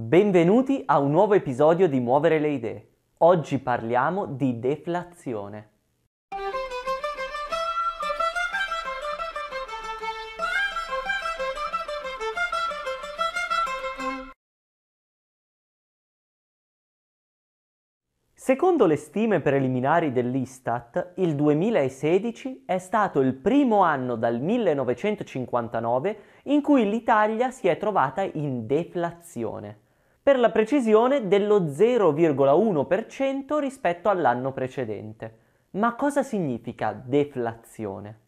Benvenuti a un nuovo episodio di Muovere le idee. Oggi parliamo di deflazione. Secondo le stime preliminari dell'Istat, il 2016 è stato il primo anno dal 1959 in cui l'Italia si è trovata in deflazione per la precisione dello 0,1% rispetto all'anno precedente. Ma cosa significa deflazione?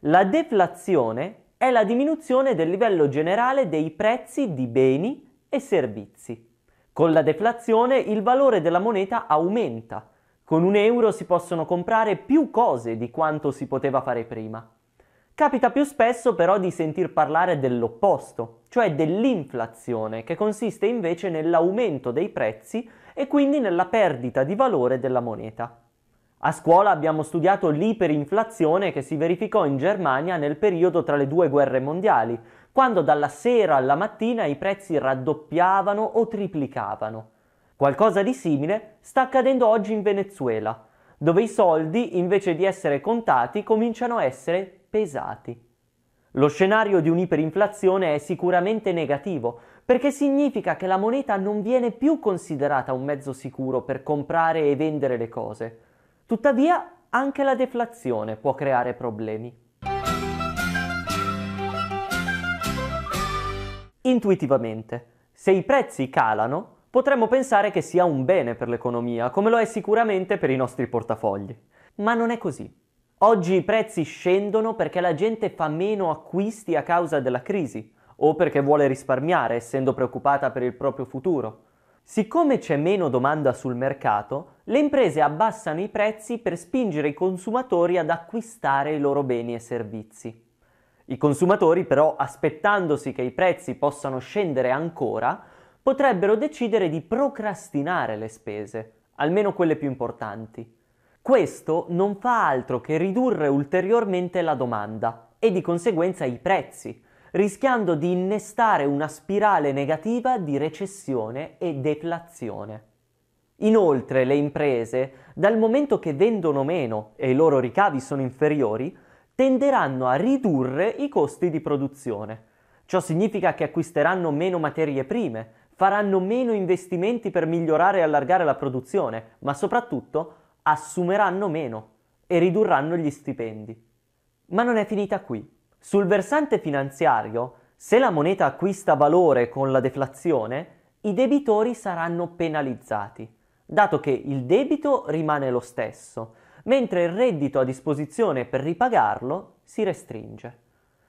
La deflazione è la diminuzione del livello generale dei prezzi di beni e servizi. Con la deflazione il valore della moneta aumenta. Con un euro si possono comprare più cose di quanto si poteva fare prima. Capita più spesso però di sentir parlare dell'opposto, cioè dell'inflazione, che consiste invece nell'aumento dei prezzi e quindi nella perdita di valore della moneta. A scuola abbiamo studiato l'iperinflazione che si verificò in Germania nel periodo tra le due guerre mondiali, quando dalla sera alla mattina i prezzi raddoppiavano o triplicavano. Qualcosa di simile sta accadendo oggi in Venezuela, dove i soldi, invece di essere contati, cominciano a essere pesati. Lo scenario di un'iperinflazione è sicuramente negativo, perché significa che la moneta non viene più considerata un mezzo sicuro per comprare e vendere le cose. Tuttavia, anche la deflazione può creare problemi. Intuitivamente, se i prezzi calano, potremmo pensare che sia un bene per l'economia, come lo è sicuramente per i nostri portafogli. Ma non è così. Oggi i prezzi scendono perché la gente fa meno acquisti a causa della crisi o perché vuole risparmiare essendo preoccupata per il proprio futuro. Siccome c'è meno domanda sul mercato, le imprese abbassano i prezzi per spingere i consumatori ad acquistare i loro beni e servizi. I consumatori però, aspettandosi che i prezzi possano scendere ancora, potrebbero decidere di procrastinare le spese, almeno quelle più importanti. Questo non fa altro che ridurre ulteriormente la domanda e di conseguenza i prezzi, rischiando di innestare una spirale negativa di recessione e deflazione. Inoltre le imprese, dal momento che vendono meno e i loro ricavi sono inferiori, tenderanno a ridurre i costi di produzione. Ciò significa che acquisteranno meno materie prime, faranno meno investimenti per migliorare e allargare la produzione, ma soprattutto assumeranno meno e ridurranno gli stipendi. Ma non è finita qui. Sul versante finanziario, se la moneta acquista valore con la deflazione, i debitori saranno penalizzati, dato che il debito rimane lo stesso, mentre il reddito a disposizione per ripagarlo si restringe.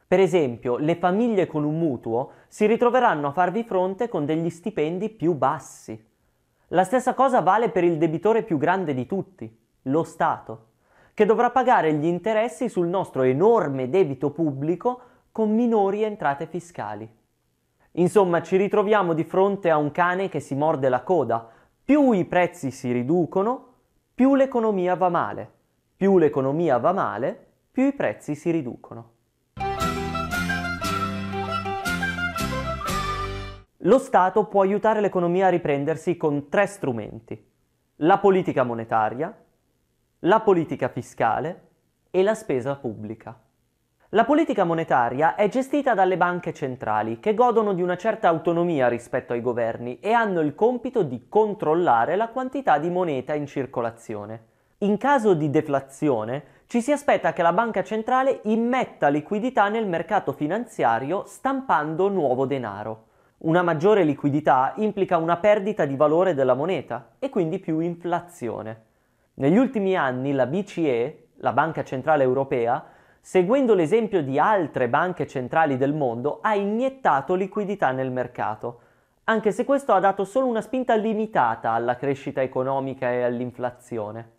Per esempio, le famiglie con un mutuo si ritroveranno a farvi fronte con degli stipendi più bassi. La stessa cosa vale per il debitore più grande di tutti, lo Stato, che dovrà pagare gli interessi sul nostro enorme debito pubblico con minori entrate fiscali. Insomma, ci ritroviamo di fronte a un cane che si morde la coda. Più i prezzi si riducono, più l'economia va male. Più l'economia va male, più i prezzi si riducono. Lo Stato può aiutare l'economia a riprendersi con tre strumenti. La politica monetaria, la politica fiscale e la spesa pubblica. La politica monetaria è gestita dalle banche centrali, che godono di una certa autonomia rispetto ai governi e hanno il compito di controllare la quantità di moneta in circolazione. In caso di deflazione, ci si aspetta che la banca centrale immetta liquidità nel mercato finanziario stampando nuovo denaro. Una maggiore liquidità implica una perdita di valore della moneta e quindi più inflazione. Negli ultimi anni la BCE, la Banca Centrale Europea, seguendo l'esempio di altre banche centrali del mondo, ha iniettato liquidità nel mercato, anche se questo ha dato solo una spinta limitata alla crescita economica e all'inflazione.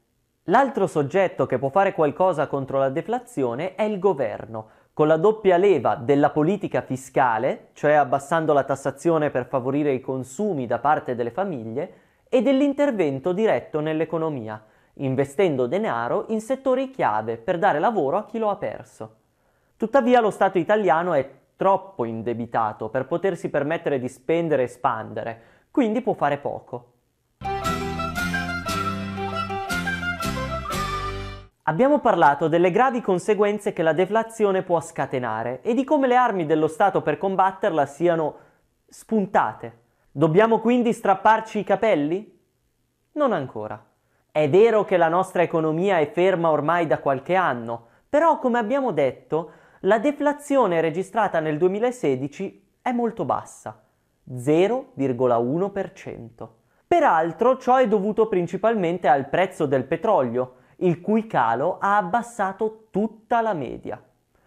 L'altro soggetto che può fare qualcosa contro la deflazione è il governo, con la doppia leva della politica fiscale, cioè abbassando la tassazione per favorire i consumi da parte delle famiglie, e dell'intervento diretto nell'economia, investendo denaro in settori chiave per dare lavoro a chi lo ha perso. Tuttavia lo Stato italiano è troppo indebitato per potersi permettere di spendere e espandere, quindi può fare poco. Abbiamo parlato delle gravi conseguenze che la deflazione può scatenare e di come le armi dello Stato per combatterla siano spuntate. Dobbiamo quindi strapparci i capelli? Non ancora. È vero che la nostra economia è ferma ormai da qualche anno, però come abbiamo detto, la deflazione registrata nel 2016 è molto bassa, 0,1%. Peraltro ciò è dovuto principalmente al prezzo del petrolio, il cui calo ha abbassato tutta la media.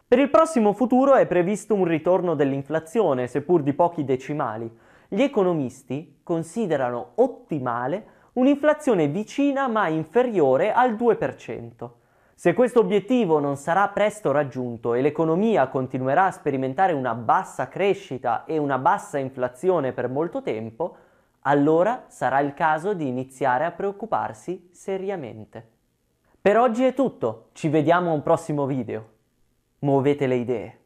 Per il prossimo futuro è previsto un ritorno dell'inflazione, seppur di pochi decimali. Gli economisti considerano ottimale un'inflazione vicina ma inferiore al 2%. Se questo obiettivo non sarà presto raggiunto e l'economia continuerà a sperimentare una bassa crescita e una bassa inflazione per molto tempo, allora sarà il caso di iniziare a preoccuparsi seriamente. Per oggi è tutto, ci vediamo a un prossimo video. Muovete le idee.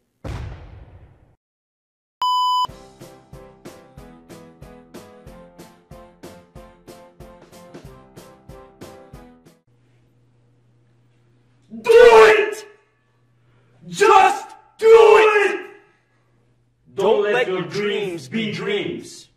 Do it! Just do it! Don't let your dreams be dreams.